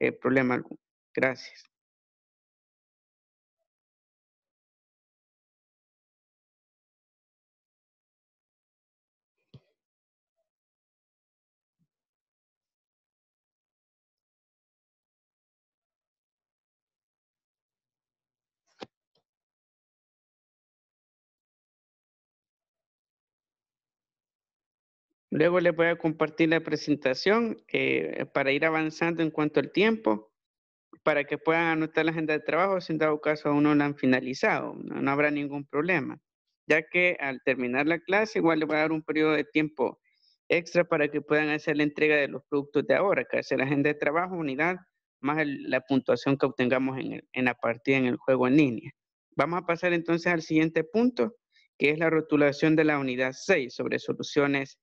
eh, problema alguno. Gracias. Luego les voy a compartir la presentación eh, para ir avanzando en cuanto al tiempo, para que puedan anotar la agenda de trabajo si en dado caso aún no la han finalizado, no, habrá ningún problema, ya que al terminar la clase igual les voy a dar un periodo de tiempo extra para que puedan hacer la entrega de los productos de ahora, que es la agenda de trabajo, unidad, más la puntuación que obtengamos en, la partida en el juego en línea. Vamos a pasar entonces al siguiente punto, que es la rotulación de la unidad 6 sobre soluciones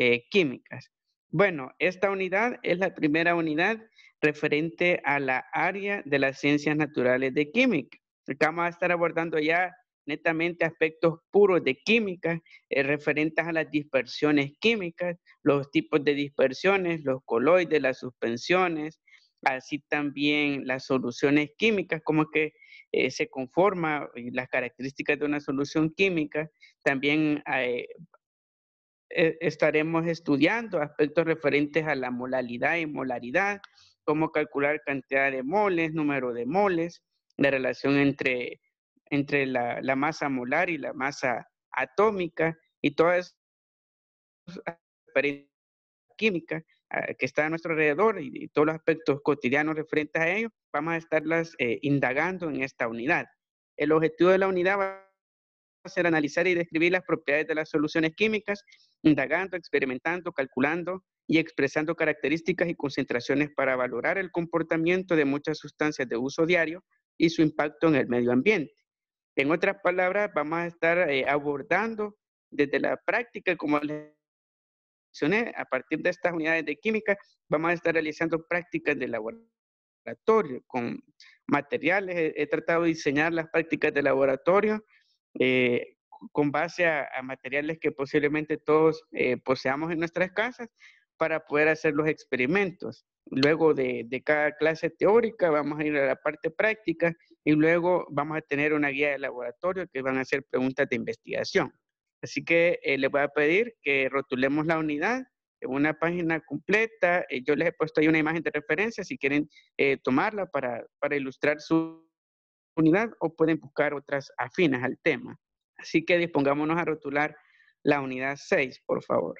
eh, químicas. Bueno, esta unidad es la primera unidad referente a la área de las ciencias naturales de química. Acá vamos a estar abordando ya netamente aspectos puros de química, eh, referentes a las dispersiones químicas, los tipos de dispersiones, los coloides, las suspensiones, así también las soluciones químicas, como que eh, se conforma las características de una solución química. También eh, eh, estaremos estudiando aspectos referentes a la molalidad y molaridad, cómo calcular cantidad de moles, número de moles, la relación entre, entre la, masa molar y la masa atómica y todas las referencias químicas eh, que están a nuestro alrededor y, todos los aspectos cotidianos referentes a ellos, vamos a estarlas eh, indagando en esta unidad. El objetivo de la unidad va a ser analizar y describir las propiedades de las soluciones químicas indagando, experimentando, calculando y expresando características y concentraciones para valorar el comportamiento de muchas sustancias de uso diario y su impacto en el medio ambiente. En otras palabras, vamos a estar eh, abordando desde la práctica, como les mencioné, a partir de estas unidades de química, vamos a estar realizando prácticas de laboratorio con materiales. He, tratado de diseñar las prácticas de laboratorio eh, con base a, materiales que posiblemente todos eh, poseamos en nuestras casas para poder hacer los experimentos. Luego de, cada clase teórica vamos a ir a la parte práctica y luego vamos a tener una guía de laboratorio que van a hacer preguntas de investigación. Así que eh, les voy a pedir que rotulemos la unidad en una página completa. Eh, yo les he puesto ahí una imagen de referencia si quieren tomarla para, para ilustrar su unidad o pueden buscar otras afines al tema. Así que dispongámonos a rotular la unidad 6, por favor.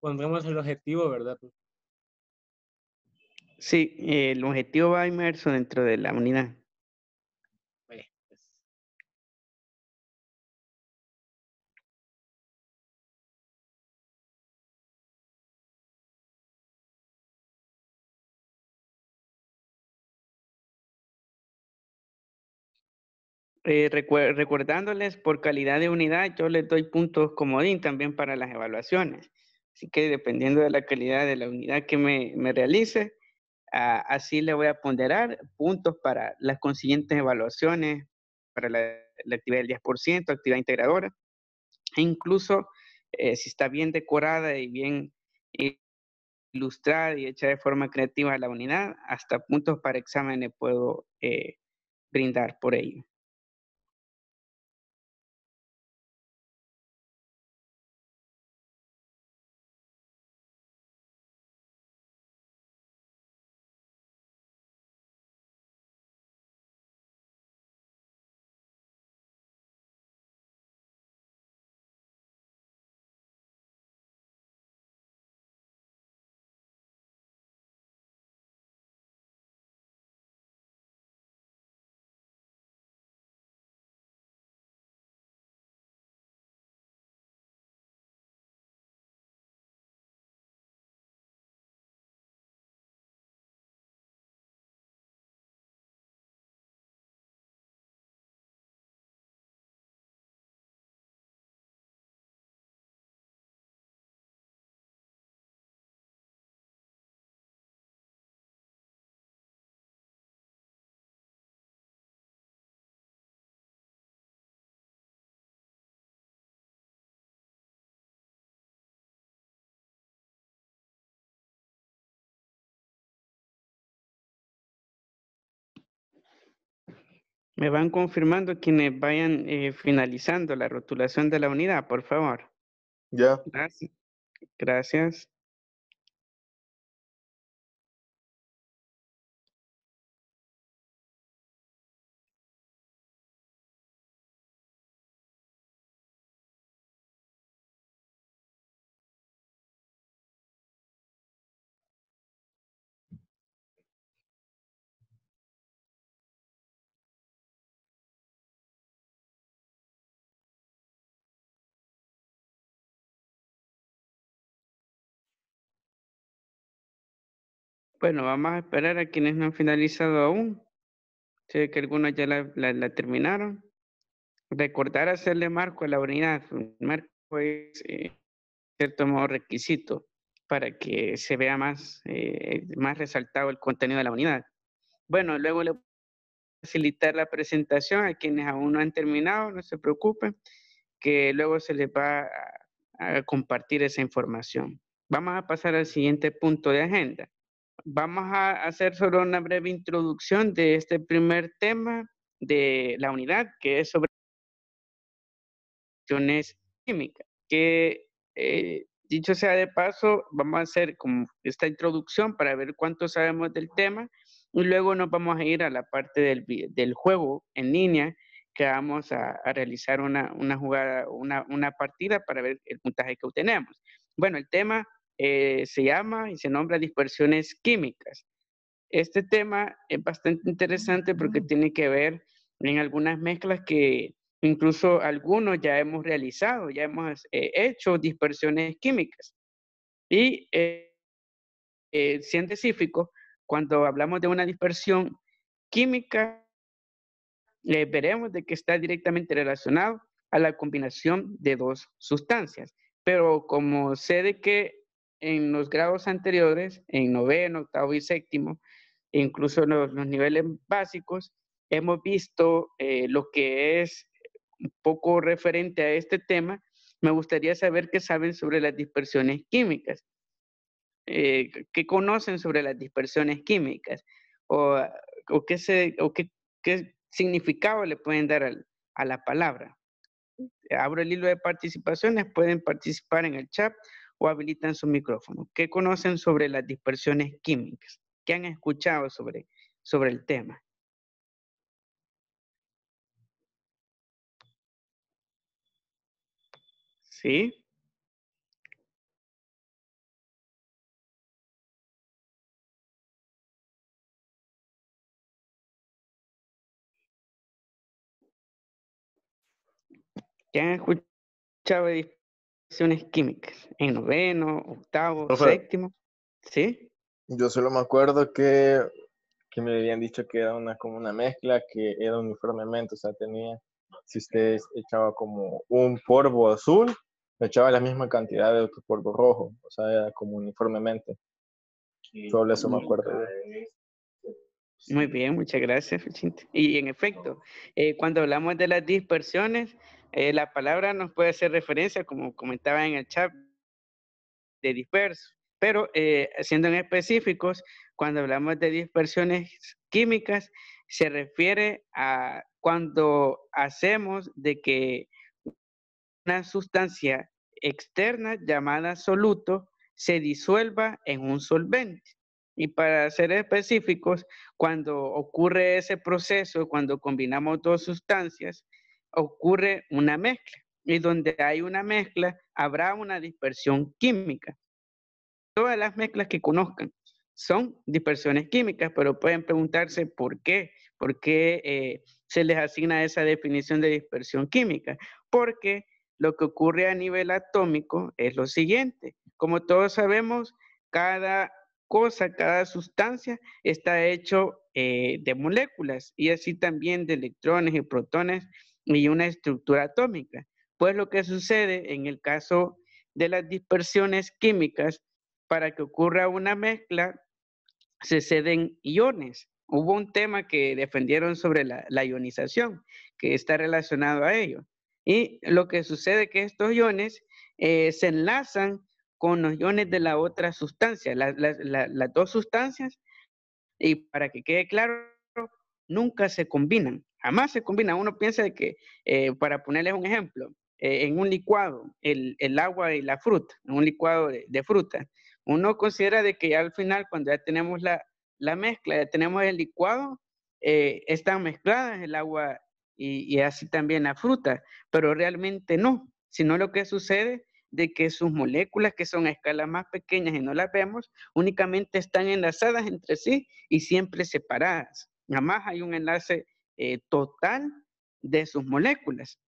pondremos el objetivo, ¿verdad? Sí, el objetivo va inmerso dentro de la unidad. Pues, pues. eh, recordándoles por calidad de unidad, yo les doy puntos comodín también para las evaluaciones. Así que dependiendo de la calidad de la unidad que me, me realice, así le voy a ponderar puntos para las consiguientes evaluaciones, para la, actividad del 10%, actividad integradora, e incluso eh, si está bien decorada y bien ilustrada y hecha de forma creativa la unidad, hasta puntos para examen le puedo eh, brindar por ello. Me van confirmando quienes vayan eh, finalizando la rotulación de la unidad, por favor. Ya. Gracias. Gracias. Bueno, vamos a esperar a quienes no han finalizado aún. Sé que algunos ya la, terminaron. Recordar hacerle marco a la unidad. marco es, eh, cierto modo, requisito para que se vea más, eh, más resaltado el contenido de la unidad. Bueno, luego le facilitar la presentación a quienes aún no han terminado, no se preocupen, que luego se les va a compartir esa información. Vamos a pasar al siguiente punto de agenda vamos a hacer solo una breve introducción de este primer tema de la unidad, que es sobre cuestiones químicas, que eh, dicho sea de paso, vamos a hacer como esta introducción para ver cuánto sabemos del tema y luego nos vamos a ir a la parte del, del juego en línea que vamos a, realizar una, jugada, una partida para ver el puntaje que obtenemos. Bueno, el tema eh, se llama y se nombra dispersiones químicas. Este tema es bastante interesante porque tiene que ver en algunas mezclas que incluso algunos ya hemos realizado, ya hemos eh, hecho dispersiones químicas. Y eh, científico, cuando hablamos de una dispersión química, veremos de que está directamente relacionado a la combinación de dos sustancias. Pero como sé de que en los grados anteriores, en noveno, octavo y séptimo, e incluso en los, niveles básicos, hemos visto eh, lo que es un poco referente a este tema. Me gustaría saber qué saben sobre las dispersiones químicas, eh, qué conocen sobre las dispersiones químicas o, o qué, o qué, significado le pueden dar a la palabra. Abro el hilo de participaciones, pueden participar en el chat o habilitan su micrófono. ¿Qué conocen sobre las dispersiones químicas? ¿Qué han escuchado sobre, sobre el tema? ¿Sí? ¿Qué han escuchado químicas, en noveno, octavo, séptimo, ¿sí? Yo solo me acuerdo que, que, me habían dicho que era una, como una mezcla, que era uniformemente, o sea, tenía, si usted echaba como un polvo azul, echaba la misma cantidad de otro polvo rojo, o sea, era como uniformemente. Solo eso me acuerdo. Este Muy bien, muchas gracias, Y en efecto, eh, cuando hablamos de las dispersiones, eh, la palabra nos puede hacer referencia, como comentaba en el chat, de disperso. Pero eh, siendo en específicos, cuando hablamos de dispersiones químicas, se refiere a cuando hacemos de que una sustancia externa llamada soluto se disuelva en un solvente. Y para ser específicos, cuando ocurre ese proceso, cuando combinamos dos sustancias, ocurre una mezcla y donde hay una mezcla habrá una dispersión química. Todas las mezclas que conozcan son dispersiones químicas, pero pueden preguntarse por qué, por qué eh, se les asigna esa definición de dispersión química, porque lo que ocurre a nivel atómico es lo siguiente. Como todos sabemos, cada cosa, cada sustancia está hecho eh, de moléculas y así también de electrones y protones y una estructura atómica. Pues lo que sucede en el caso de las dispersiones químicas, para que ocurra una mezcla, se ceden iones. Hubo un tema que defendieron sobre la, ionización, que está relacionado a ello. Y lo que sucede es que estos iones eh, se enlazan con los iones de la otra sustancia, las dos sustancias, y para que quede claro, nunca se combinan. Jamás se combina. Uno piensa que, eh, para ponerles un ejemplo, eh, en un licuado, el, agua y la fruta, en un licuado de, fruta, uno considera de que ya al final, cuando ya tenemos la, mezcla, ya tenemos el licuado, eh, están mezcladas el agua y, y así también la fruta, pero realmente no, sino lo que sucede de que sus moléculas, que son a escalas más pequeñas y no las vemos, únicamente están enlazadas entre sí y siempre separadas. Jamás hay un enlace eh, total de sus moléculas.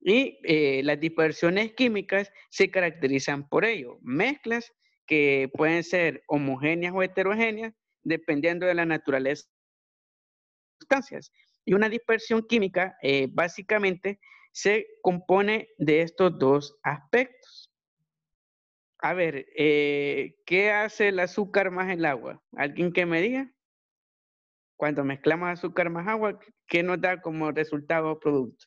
Y eh, las dispersiones químicas se caracterizan por ello, mezclas que pueden ser homogéneas o heterogéneas dependiendo de la naturaleza de las sustancias. Y una dispersión química eh, básicamente se compone de estos dos aspectos. A ver, ¿qué hace el azúcar más el agua? ¿Alguien que me diga? Cuando mezclamos azúcar más agua, ¿qué nos da como resultado producto?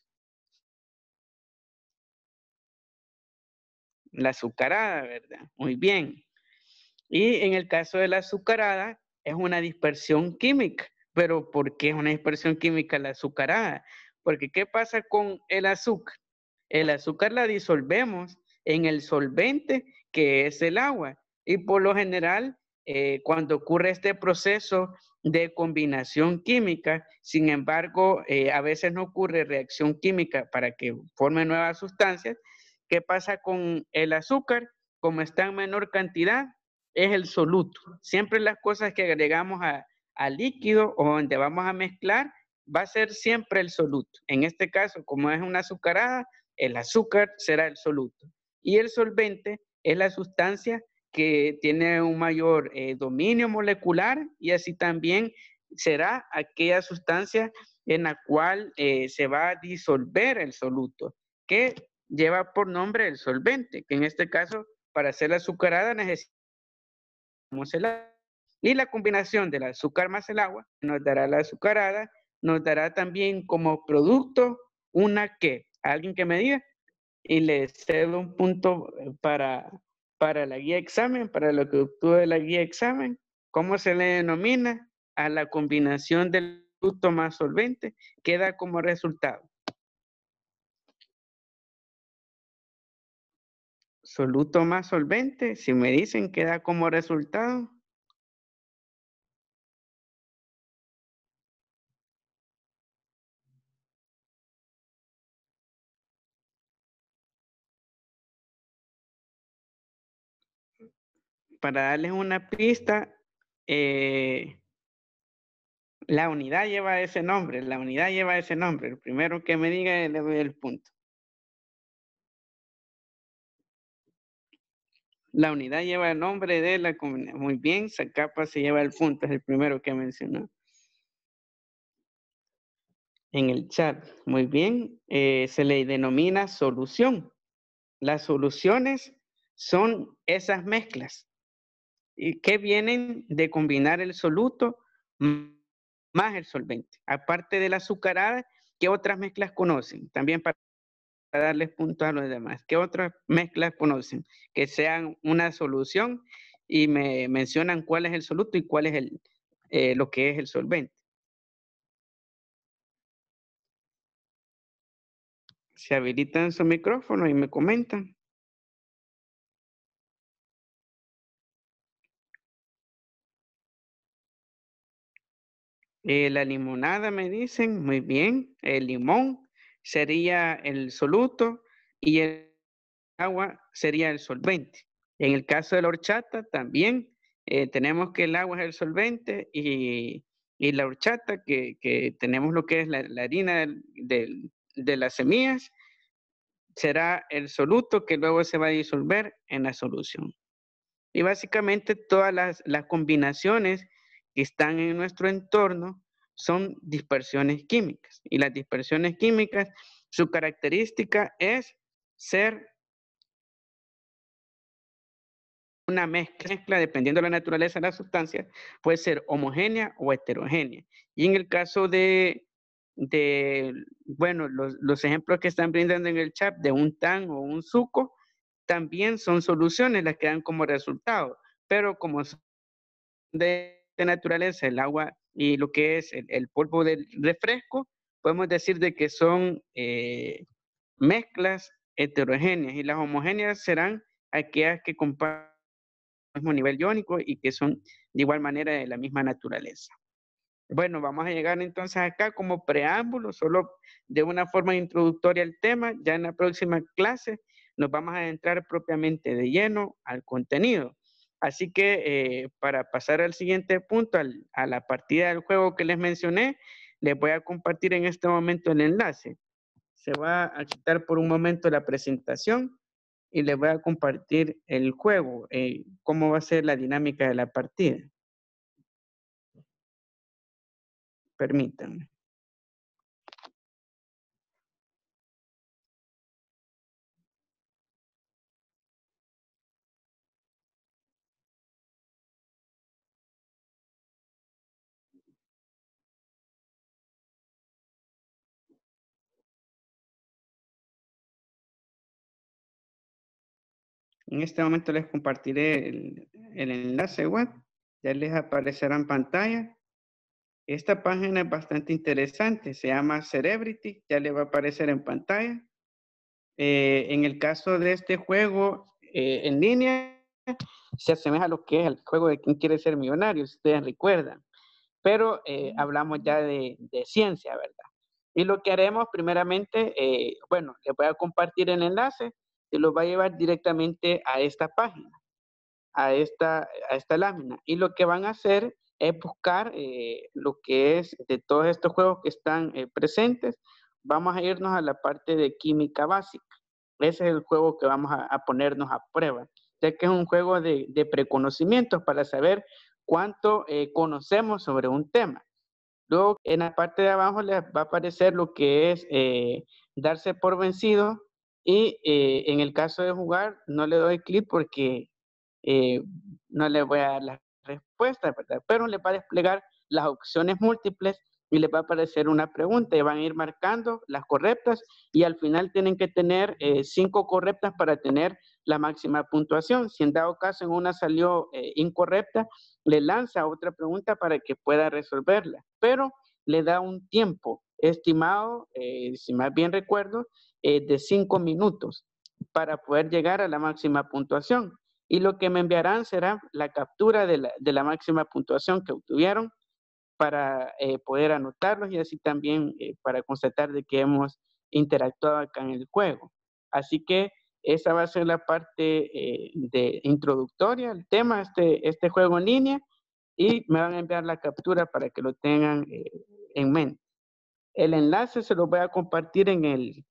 La azucarada, ¿verdad? Muy bien. Y en el caso de la azucarada, es una dispersión química. Pero ¿por qué es una dispersión química la azucarada? Porque ¿qué pasa con el azúcar? El azúcar la disolvemos en el solvente que es el agua. Y por lo general, eh, cuando ocurre este proceso de combinación química, sin embargo, eh, a veces no ocurre reacción química para que forme nuevas sustancias. ¿Qué pasa con el azúcar? Como está en menor cantidad, es el soluto. Siempre las cosas que agregamos a, a líquido o donde vamos a mezclar va a ser siempre el soluto. En este caso, como es una azucarada, el azúcar será el soluto. Y el solvente es la sustancia que tiene un mayor eh, dominio molecular y así también será aquella sustancia en la cual eh, se va a disolver el soluto, que lleva por nombre el solvente, que en este caso para hacer la azucarada necesitamos el agua. Y la combinación del azúcar más el agua nos dará la azucarada, nos dará también como producto una que, alguien que me diga, y le cedo un punto eh, para para la guía examen, para lo que obtuve la guía examen, ¿cómo se le denomina? A la combinación del producto más solvente ¿Qué da como resultado. Soluto más solvente, si me dicen que da como resultado para darles una pista, eh, la unidad lleva ese nombre, la unidad lleva ese nombre. El primero que me diga le doy el punto. La unidad lleva el nombre de la comunidad. Muy bien, Zacapa se lleva el punto, es el primero que mencionó. En el chat, muy bien, eh, se le denomina solución. Las soluciones son esas mezclas que vienen de combinar el soluto más el solvente, aparte de la azucarada, ¿qué otras mezclas conocen? También para darles puntos a los demás, ¿qué otras mezclas conocen? Que sean una solución y me mencionan cuál es el soluto y cuál es el, eh, lo que es el solvente. Se habilitan su micrófono y me comentan. Eh, la limonada me dicen, muy bien. El limón sería el soluto y el agua sería el solvente. En el caso de la horchata también eh, tenemos que el agua es el solvente y, la horchata que, tenemos lo que es la, harina de las semillas será el soluto que luego se va a disolver en la solución. Y básicamente todas las combinaciones que están en nuestro entorno son dispersiones químicas. Y las dispersiones químicas, su característica es ser una mezcla, dependiendo de la naturaleza de la sustancia, puede ser homogénea o heterogénea. Y en el caso de, de bueno, los, ejemplos que están brindando en el chat de un tan o un suco, también son soluciones las que dan como resultado, pero como de naturaleza, el agua y lo que es el, polvo del refresco, podemos decir de que son eh, mezclas heterogéneas y las homogéneas serán aquellas que comparten el mismo nivel iónico y que son de igual manera de la misma naturaleza. Bueno, vamos a llegar entonces acá como preámbulo, solo de una forma introductoria el tema. Ya en la próxima clase nos vamos a entrar propiamente de lleno al contenido. Así que eh, para pasar al siguiente punto, a la partida del juego que les mencioné, les voy a compartir en este momento el enlace. Se va a quitar por un momento la presentación y les voy a compartir el juego, eh, cómo va a ser la dinámica de la partida. Permítanme. En este momento les compartiré el, enlace web, ya les aparecerá en pantalla. Esta página es bastante interesante, se llama Celebrity, ya le va a aparecer en pantalla. Eh, en el caso de este juego eh, en línea, se asemeja a lo que es el juego de quién quiere ser millonario, si ustedes recuerdan. Pero eh, hablamos ya de, de, ciencia, ¿verdad? Y lo que haremos primeramente, bueno, les voy a compartir el enlace te los va a llevar directamente a esta página, a esta, a esta lámina. Y lo que van a hacer es buscar eh, lo que es de todos estos juegos que están eh, presentes. Vamos a irnos a la parte de química básica. Ese es el juego que vamos a, ponernos a prueba, ya que es un juego de, de preconocimientos para saber cuánto eh, conocemos sobre un tema. Luego, en la parte de abajo les va a aparecer lo que es darse por vencido, y eh, en el caso de jugar, no le doy clic porque eh, no le voy a dar las respuestas, Pero le va a desplegar las opciones múltiples y le va a aparecer una pregunta y van a ir marcando las correctas y al final tienen que tener eh, cinco correctas para tener la máxima puntuación. Si en dado caso en una salió incorrecta, le lanza otra pregunta para que pueda resolverla, pero le da un tiempo estimado, eh, si más bien recuerdo, eh, de cinco minutos para poder llegar a la máxima puntuación. Y lo que me enviarán será la captura de la, máxima puntuación que obtuvieron para eh, poder anotarlos y así también para constatar de que hemos interactuado acá en el juego. Así que esa va a ser la parte de introductoria al tema, este, este juego en línea, y me van a enviar la captura para que lo tengan en mente. El enlace se lo voy a compartir en el,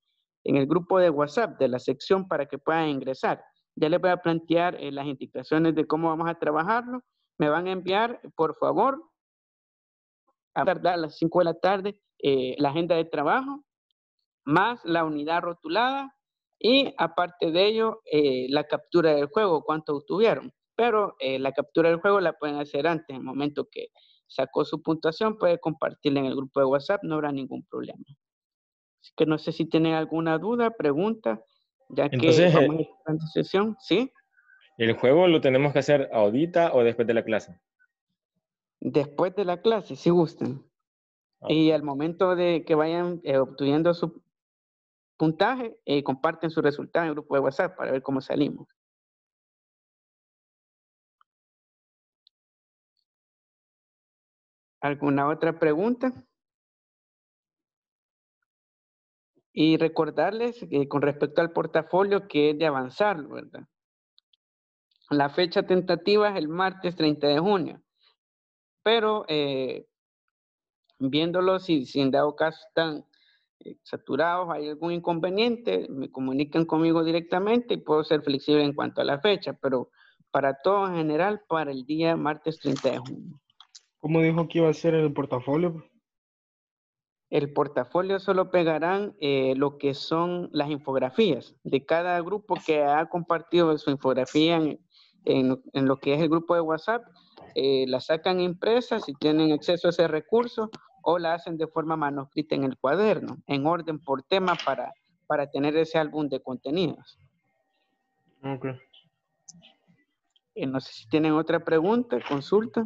en el grupo de WhatsApp de la sección para que puedan ingresar. Ya les voy a plantear eh, las indicaciones de cómo vamos a trabajarlo. Me van a enviar, por favor, a tardar las 5 de la tarde eh, la agenda de trabajo, más la unidad rotulada y aparte de ello eh, la captura del juego, cuánto obtuvieron. Pero la captura del juego la pueden hacer antes, en el momento que, sacó su puntuación, puede compartirla en el grupo de WhatsApp, no habrá ningún problema. Así que no sé si tienen alguna duda, pregunta, ya que eh, vamos a sesión, ¿sí? ¿El juego lo tenemos que hacer ahorita o después de la clase? Después de la clase, si gusten. Ah, y al momento de que vayan eh, obtuviendo su puntaje, eh, comparten su resultado en el grupo de WhatsApp para ver cómo salimos. ¿Alguna otra pregunta? Y recordarles que eh, con respecto al portafolio que es de avanzar, ¿verdad? La fecha tentativa es el martes 30 de junio, pero eh, viéndolo si, en dado caso están eh, saturados, hay algún inconveniente, me comunican conmigo directamente y puedo ser flexible en cuanto a la fecha, pero para todo en general, para el día martes 30 de junio. ¿Cómo dijo que iba a ser el portafolio? El portafolio solo pegarán eh, lo que son las infografías de cada grupo que ha compartido su infografía en, lo que es el grupo de WhatsApp. Eh, la sacan impresa, si tienen acceso a ese recurso o la hacen de forma manuscrita en el cuaderno, en orden por tema para, para tener ese álbum de contenidos. Ok. Eh, no sé si tienen otra pregunta, consulta.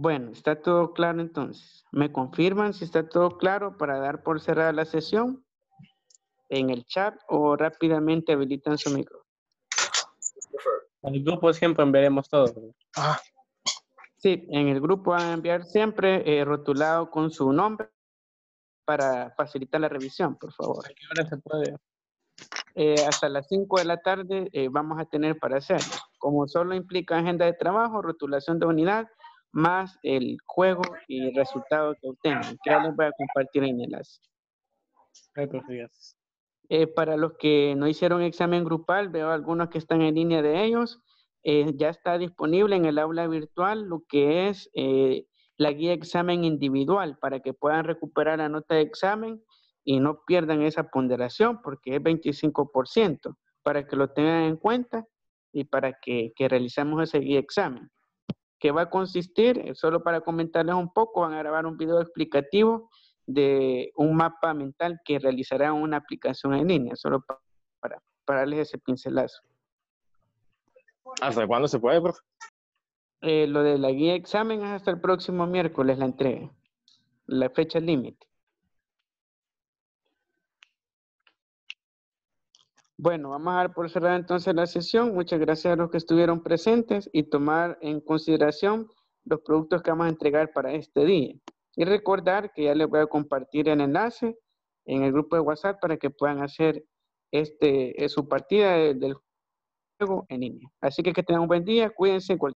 Bueno, está todo claro entonces. ¿Me confirman si está todo claro para dar por cerrada la sesión en el chat o rápidamente habilitan su micro? En el grupo siempre enviaremos todo. Ah. Sí, en el grupo van a enviar siempre eh, rotulado con su nombre para facilitar la revisión, por favor. Eh, hasta las 5 de la tarde eh, vamos a tener para hacer. Como solo implica agenda de trabajo, rotulación de unidad más el juego y el resultado que obtengan. Que ya les voy a compartir el enlace. Eh, para los que no hicieron examen grupal, veo algunos que están en línea de ellos. Eh, ya está disponible en el aula virtual lo que es eh, la guía examen individual para que puedan recuperar la nota de examen y no pierdan esa ponderación porque es 25% para que lo tengan en cuenta y para que, que realizamos ese guía examen que va a consistir, eh, solo para comentarles un poco, van a grabar un video explicativo de un mapa mental que realizará una aplicación en línea, solo para, para, ese pincelazo. ¿Hasta cuándo se puede, profe? Eh, lo de la guía examen es hasta el próximo miércoles la entrega, la fecha límite. Bueno, vamos a dar por cerrada entonces la sesión. Muchas gracias a los que estuvieron presentes y tomar en consideración los productos que vamos a entregar para este día. Y recordar que ya les voy a compartir el enlace en el grupo de WhatsApp para que puedan hacer este, eh, su partida del juego en línea. Así que que tengan un buen día, cuídense.